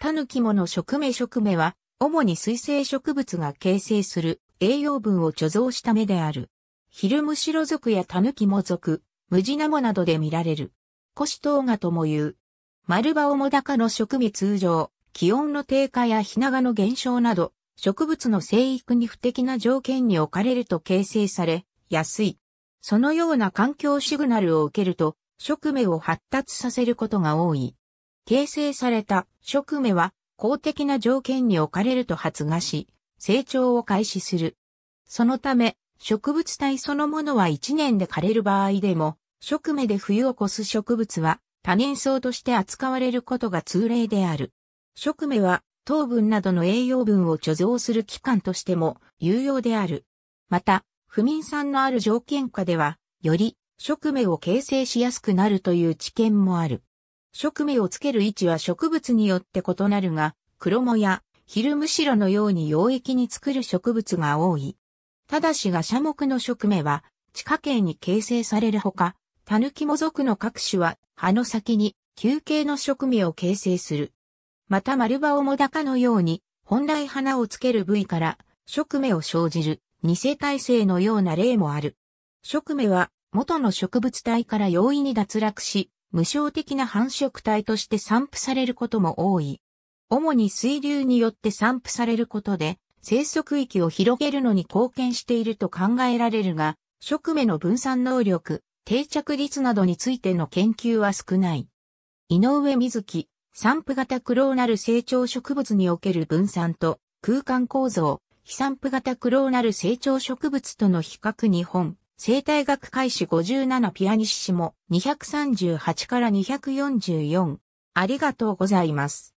タヌキモの食芽食芽は、主に水生植物が形成する栄養分を貯蔵した芽である。ヒルムシロ属やタヌキモ属、ムジナモなどで見られる。コシトウガとも言う。丸葉オモダカの植味通常、気温の低下やヒナガの減少など、植物の生育に不適な条件に置かれると形成され、安い。そのような環境シグナルを受けると、植命を発達させることが多い。形成された植芽は公的な条件に置かれると発芽し、成長を開始する。そのため、植物体そのものは1年で枯れる場合でも、植芽で冬を越す植物は多年草として扱われることが通例である。植芽は糖分などの栄養分を貯蔵する器官としても有用である。また、不眠酸のある条件下では、より植芽を形成しやすくなるという知見もある。植芽をつける位置は植物によって異なるが、クロモやヒルムシロのように溶液に作る植物が多い。ただしが社木の植芽は地下茎に形成されるほか、タヌキモ族の各種は葉の先に球形の植芽を形成する。また丸葉をもだかのように本来花をつける部位から植芽を生じる二世体制のような例もある。植芽は元の植物体から容易に脱落し、無償的な繁殖体として散布されることも多い。主に水流によって散布されることで、生息域を広げるのに貢献していると考えられるが、植目の分散能力、定着率などについての研究は少ない。井上瑞希、散布型クローナル成長植物における分散と空間構造、非散布型クローナル成長植物との比較日本。生態学開始57ピアニッシモ238から244。ありがとうございます。